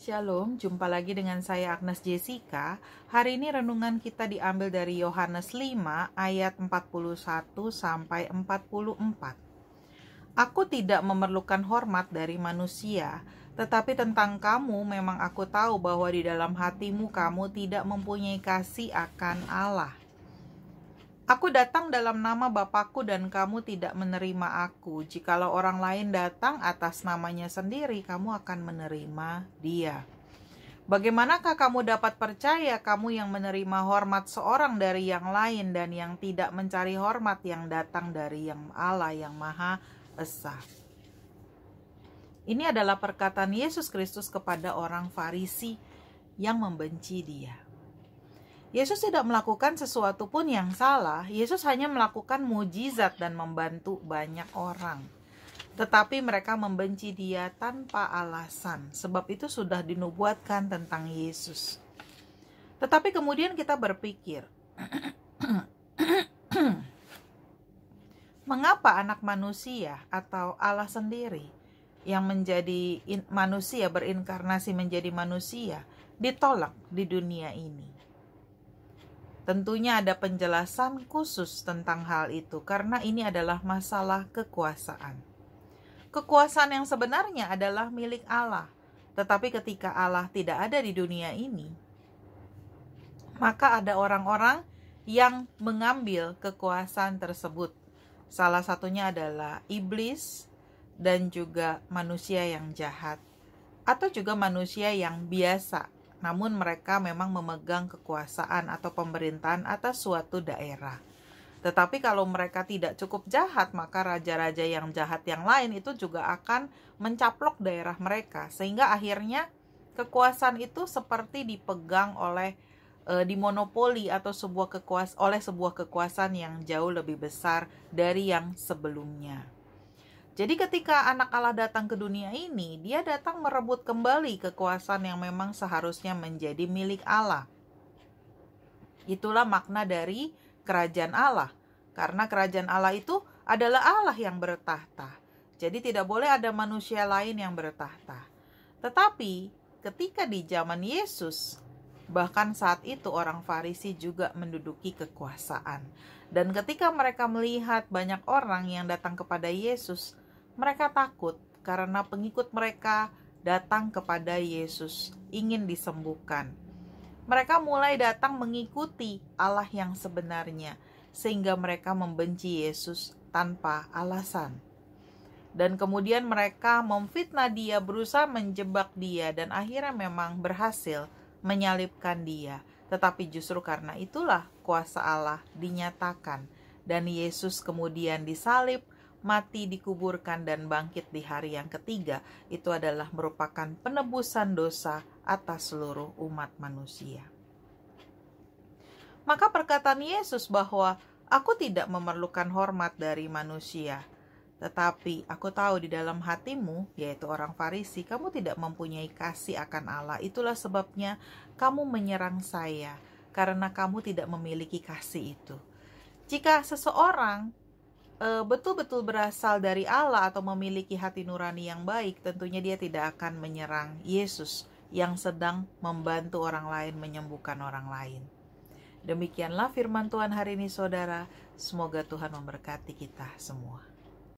Shalom, jumpa lagi dengan saya Agnes Jessica. Hari ini renungan kita diambil dari Yohanes 5 ayat 41 sampai 44. Aku tidak memerlukan hormat dari manusia, tetapi tentang kamu memang aku tahu bahwa di dalam hatimu kamu tidak mempunyai kasih akan Allah. Aku datang dalam nama Bapakku dan kamu tidak menerima aku. Jikalau orang lain datang atas namanya sendiri, kamu akan menerima dia. Bagaimanakah kamu dapat percaya kamu yang menerima hormat seorang dari yang lain dan yang tidak mencari hormat yang datang dari yang Allah yang Maha Esa? Ini adalah perkataan Yesus Kristus kepada orang Farisi yang membenci Dia. Yesus tidak melakukan sesuatu pun yang salah. Yesus hanya melakukan mujizat dan membantu banyak orang. Tetapi mereka membenci Dia tanpa alasan, sebab itu sudah dinubuatkan tentang Yesus. Tetapi kemudian kita berpikir, mengapa anak manusia atau Allah sendiri yang menjadi manusia berinkarnasi menjadi manusia ditolak di dunia ini? Tentunya ada penjelasan khusus tentang hal itu karena ini adalah masalah kekuasaan. Kekuasaan yang sebenarnya adalah milik Allah, tetapi ketika Allah tidak ada di dunia ini, maka ada orang-orang yang mengambil kekuasaan tersebut. Salah satunya adalah iblis dan juga manusia yang jahat atau juga manusia yang biasa namun mereka memang memegang kekuasaan atau pemerintahan atas suatu daerah. Tetapi kalau mereka tidak cukup jahat, maka raja-raja yang jahat yang lain itu juga akan mencaplok daerah mereka, sehingga akhirnya kekuasaan itu seperti dipegang oleh e, dimonopoli atau sebuah kekuas oleh sebuah kekuasaan yang jauh lebih besar dari yang sebelumnya. Jadi ketika anak Allah datang ke dunia ini, dia datang merebut kembali kekuasaan yang memang seharusnya menjadi milik Allah. Itulah makna dari kerajaan Allah. Karena kerajaan Allah itu adalah Allah yang bertahta. Jadi tidak boleh ada manusia lain yang bertahta. Tetapi ketika di zaman Yesus, bahkan saat itu orang Farisi juga menduduki kekuasaan. Dan ketika mereka melihat banyak orang yang datang kepada Yesus, mereka takut karena pengikut mereka datang kepada Yesus, ingin disembuhkan. Mereka mulai datang mengikuti Allah yang sebenarnya, sehingga mereka membenci Yesus tanpa alasan. Dan kemudian mereka memfitnah dia, berusaha menjebak dia, dan akhirnya memang berhasil menyalibkan dia. Tetapi justru karena itulah kuasa Allah dinyatakan, dan Yesus kemudian disalib mati dikuburkan dan bangkit di hari yang ketiga itu adalah merupakan penebusan dosa atas seluruh umat manusia. Maka perkataan Yesus bahwa aku tidak memerlukan hormat dari manusia, tetapi aku tahu di dalam hatimu, yaitu orang Farisi, kamu tidak mempunyai kasih akan Allah. Itulah sebabnya kamu menyerang saya karena kamu tidak memiliki kasih itu. Jika seseorang Eh, betul-betul berasal dari Allah atau memiliki hati nurani yang baik, tentunya dia tidak akan menyerang Yesus yang sedang membantu orang lain menyembuhkan orang lain. Demikianlah firman Tuhan hari ini, saudara. Semoga Tuhan memberkati kita semua.